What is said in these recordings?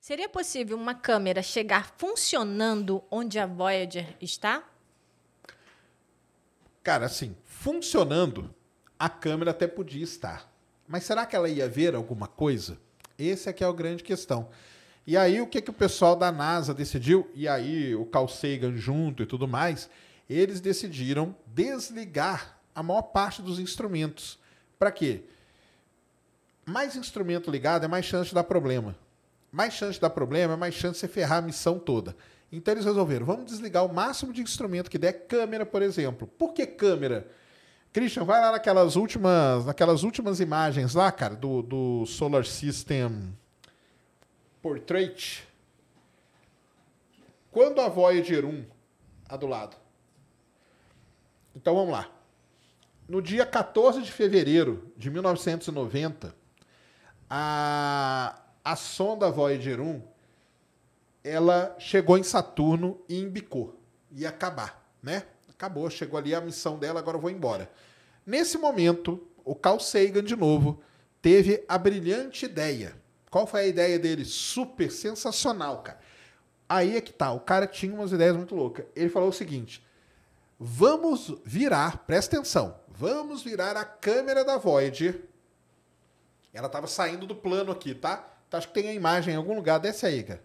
Seria possível uma câmera chegar funcionando onde a Voyager está? Cara, assim, funcionando, a câmera até podia estar. Mas será que ela ia ver alguma coisa? Essa é que é a grande questão. E aí, o que, que o pessoal da NASA decidiu? E aí, o Carl Sagan junto e tudo mais, eles decidiram desligar a maior parte dos instrumentos. Para quê? Mais instrumento ligado é mais chance de dar problema mais chance de dar problema, mais chance de você ferrar a missão toda. Então eles resolveram, vamos desligar o máximo de instrumento que der, câmera, por exemplo. Por que câmera? Christian, vai lá naquelas últimas, naquelas últimas imagens lá, cara, do, do Solar System Portrait. Quando a Voyager 1, a tá do lado. Então vamos lá. No dia 14 de fevereiro de 1990, a a sonda Voyager 1 ela chegou em Saturno e embicou. Ia acabar, né? Acabou, chegou ali a missão dela, agora eu vou embora. Nesse momento, o Carl Sagan, de novo, teve a brilhante ideia. Qual foi a ideia dele? Super sensacional, cara. Aí é que tá, o cara tinha umas ideias muito loucas. Ele falou o seguinte: vamos virar, presta atenção, vamos virar a câmera da Voyager. Ela estava saindo do plano aqui, tá? Acho que tem a imagem em algum lugar. Desce aí, cara.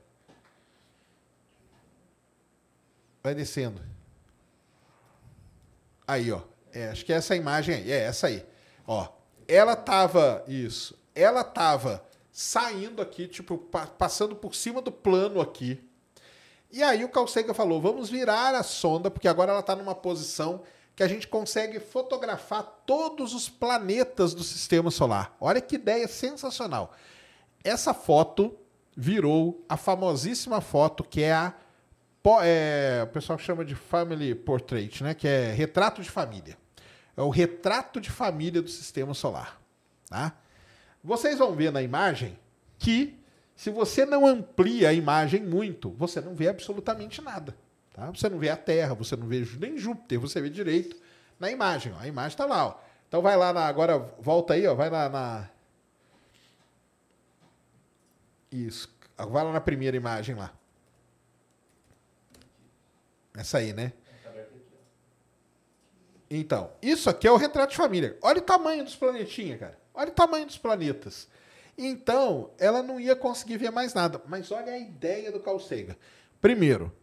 Vai descendo. Aí, ó. É, acho que é essa imagem aí. É essa aí. Ó. Ela tava. Isso. Ela tava saindo aqui, tipo, pa passando por cima do plano aqui. E aí o Calcega falou: vamos virar a sonda, porque agora ela está numa posição que a gente consegue fotografar todos os planetas do sistema solar. Olha que ideia sensacional. Essa foto virou a famosíssima foto que é a. É, o pessoal chama de Family Portrait, né? Que é retrato de família. É o retrato de família do sistema solar. Tá? Vocês vão ver na imagem que se você não amplia a imagem muito, você não vê absolutamente nada. Tá? Você não vê a Terra, você não vê nem Júpiter, você vê direito na imagem. Ó. A imagem tá lá. Ó. Então vai lá na, agora, volta aí, ó, vai lá na, isso. Vai lá na primeira imagem lá. Essa aí, né? Então, isso aqui é o retrato de família. Olha o tamanho dos planetinhas, cara. Olha o tamanho dos planetas. Então, ela não ia conseguir ver mais nada. Mas olha a ideia do Calcega Primeiro,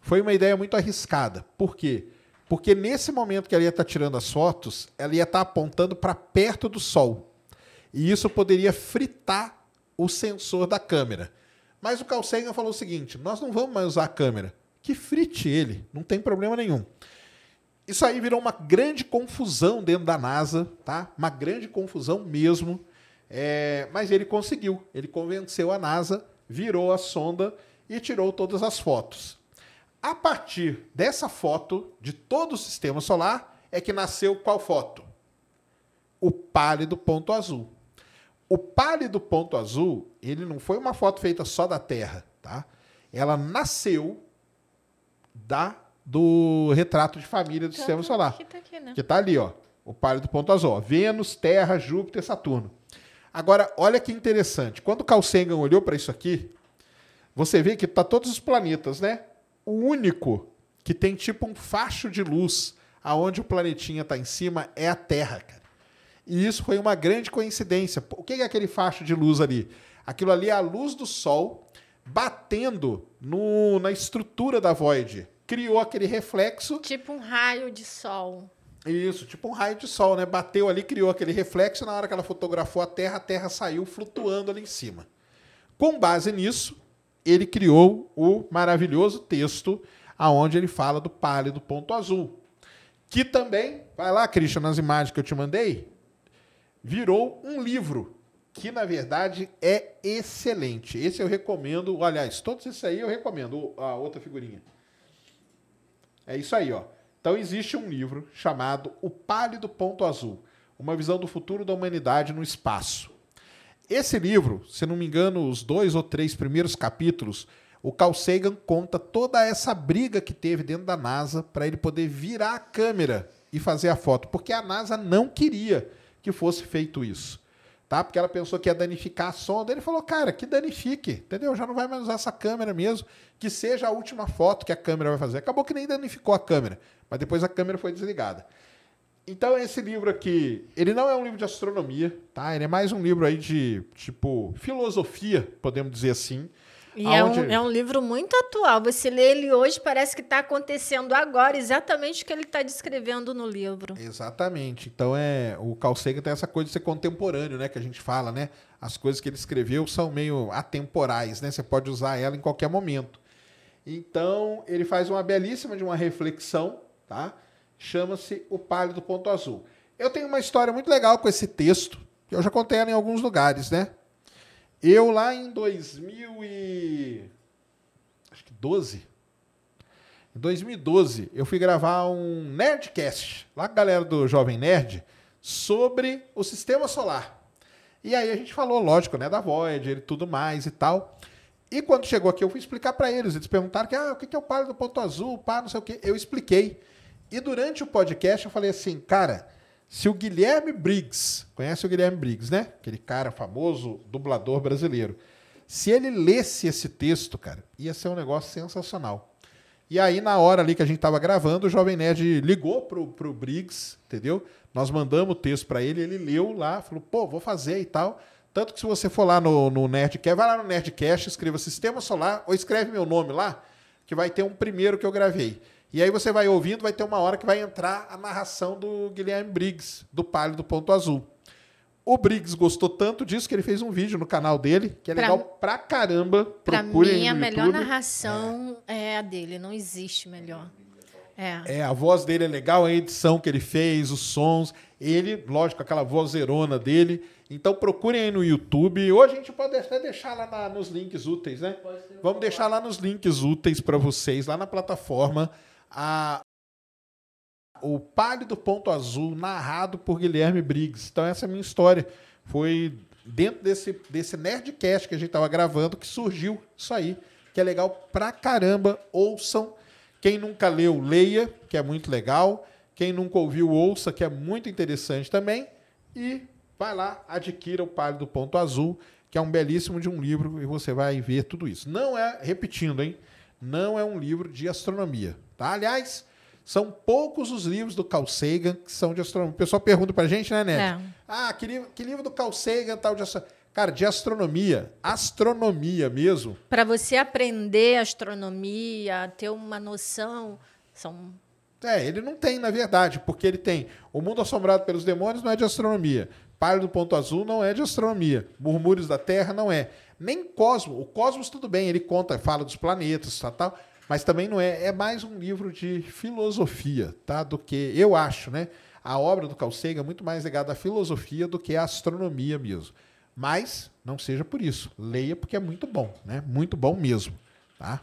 foi uma ideia muito arriscada. Por quê? Porque nesse momento que ela ia estar tá tirando as fotos, ela ia estar tá apontando para perto do Sol. E isso poderia fritar o sensor da câmera. Mas o Carl Sagan falou o seguinte: nós não vamos mais usar a câmera. Que frite ele, não tem problema nenhum. Isso aí virou uma grande confusão dentro da NASA, tá? Uma grande confusão mesmo. É... mas ele conseguiu, ele convenceu a NASA, virou a sonda e tirou todas as fotos. A partir dessa foto de todo o sistema solar é que nasceu qual foto? O pálido ponto azul. O pálido ponto azul, ele não foi uma foto feita só da Terra, tá? Ela nasceu da do retrato de família do sistema solar. Que tá, aqui, né? que tá ali, ó. O pálido ponto azul. Ó. Vênus, Terra, Júpiter, Saturno. Agora, olha que interessante. Quando Carl Sagan olhou para isso aqui, você vê que tá todos os planetas, né? O único que tem tipo um facho de luz aonde o planetinha tá em cima é a Terra, cara. E isso foi uma grande coincidência. O que é aquele facho de luz ali? Aquilo ali é a luz do sol batendo no, na estrutura da Void. Criou aquele reflexo. Tipo um raio de sol. Isso, tipo um raio de sol, né? Bateu ali, criou aquele reflexo. Na hora que ela fotografou a Terra, a Terra saiu flutuando ali em cima. Com base nisso, ele criou o maravilhoso texto aonde ele fala do pálido ponto azul. Que também, vai lá, Christian, nas imagens que eu te mandei, virou um livro que na verdade é excelente. Esse eu recomendo. Aliás, todos esses aí eu recomendo. A outra figurinha. É isso aí, ó. Então existe um livro chamado O Pálido Ponto Azul Uma visão do futuro da humanidade no espaço. Esse livro, se não me engano, os dois ou três primeiros capítulos, o Carl Sagan conta toda essa briga que teve dentro da NASA para ele poder virar a câmera e fazer a foto, porque a NASA não queria que fosse feito isso. Tá? Porque ela pensou que ia danificar a sonda. Ele falou, cara, que danifique, entendeu? Já não vai mais usar essa câmera mesmo. Que seja a última foto que a câmera vai fazer. Acabou que nem danificou a câmera, mas depois a câmera foi desligada. Então, esse livro aqui, ele não é um livro de astronomia, tá? Ele é mais um livro aí de, tipo, filosofia, podemos dizer assim. E é, um, é um livro muito atual. Você lê ele hoje, parece que está acontecendo agora, exatamente o que ele está descrevendo no livro. Exatamente. Então é o Carl Sagan tem essa coisa de ser contemporâneo, né? Que a gente fala, né? As coisas que ele escreveu são meio atemporais, né? Você pode usar ela em qualquer momento. Então ele faz uma belíssima de uma reflexão, tá? Chama-se O Pálido Ponto Azul. Eu tenho uma história muito legal com esse texto, que eu já contei ela em alguns lugares, né? Eu lá em 2012, em 2012, eu fui gravar um Nerdcast, lá com a galera do Jovem Nerd, sobre o sistema solar. E aí a gente falou, lógico, né, da Voyager e tudo mais e tal. E quando chegou aqui, eu fui explicar para eles. Eles perguntaram que, ah, o que é o par do ponto azul, par, não sei o quê. Eu expliquei. E durante o podcast, eu falei assim, cara, se o Guilherme Briggs, conhece o Guilherme Briggs, né? Aquele cara famoso, dublador brasileiro. Se ele lesse esse texto, cara, ia ser um negócio sensacional. E aí, na hora ali que a gente estava gravando, o Jovem Nerd ligou pro, pro Briggs, entendeu? Nós mandamos o texto para ele, ele leu lá, falou, pô, vou fazer e tal. Tanto que se você for lá no, no Nerdcast, vai lá no Nerdcast, escreva Sistema Solar, ou escreve meu nome lá, que vai ter um primeiro que eu gravei. E aí você vai ouvindo, vai ter uma hora que vai entrar a narração do Guilherme Briggs, do Palio do Ponto Azul. O Briggs gostou tanto disso que ele fez um vídeo no canal dele, que é pra, legal pra caramba. Pra Procurem mim, a melhor narração é. é. a dele, não existe melhor. É. é, a voz dele é legal, a edição que ele fez, os sons. Ele, lógico, aquela vozerona dele. Então procurem aí no YouTube. Hoje a gente pode até deixar lá na, nos links úteis, né? Vamos deixar lá nos links úteis para vocês, lá na plataforma a O Pálido Ponto Azul, narrado por Guilherme Briggs. Então, essa é a minha história. Foi dentro desse, desse Nerdcast que a gente estava gravando que surgiu isso aí, que é legal pra caramba. Ouçam. Quem nunca leu, leia, que é muito legal. Quem nunca ouviu, ouça, que é muito interessante também. E vai lá, adquira o Pálido Ponto Azul, que é um belíssimo de um livro e você vai ver tudo isso. Não é repetindo, hein? não é um livro de astronomia. Tá? Aliás, são poucos os livros do Carl Sagan que são de astronomia. O pessoal pergunta pra gente, né, Neto? É. Ah, que livro, que livro do Carl Sagan tal de astronomia? Cara, de astronomia, astronomia mesmo. Para você aprender astronomia, ter uma noção, são é, ele não tem, na verdade, porque ele tem O Mundo Assombrado pelos Demônios não é de astronomia. Pálio do Ponto Azul não é de astronomia. Murmúrios da Terra não é. Nem cosmos O Cosmos, tudo bem, ele conta, fala dos planetas, tal, tal, mas também não é. É mais um livro de filosofia, tá? Do que eu acho, né? A obra do Carl é muito mais ligada à filosofia do que à astronomia mesmo. Mas não seja por isso. Leia porque é muito bom, né? Muito bom mesmo, tá?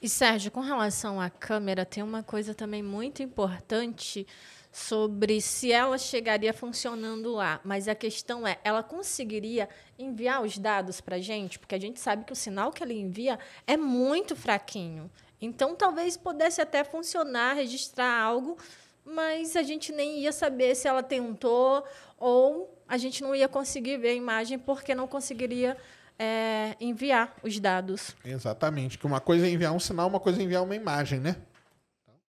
E Sérgio, com relação à câmera, tem uma coisa também muito importante sobre se ela chegaria funcionando lá, mas a questão é, ela conseguiria enviar os dados para a gente? Porque a gente sabe que o sinal que ela envia é muito fraquinho. Então, talvez pudesse até funcionar, registrar algo, mas a gente nem ia saber se ela tentou ou a gente não ia conseguir ver a imagem porque não conseguiria é, enviar os dados. Exatamente, que uma coisa é enviar um sinal, uma coisa é enviar uma imagem, né?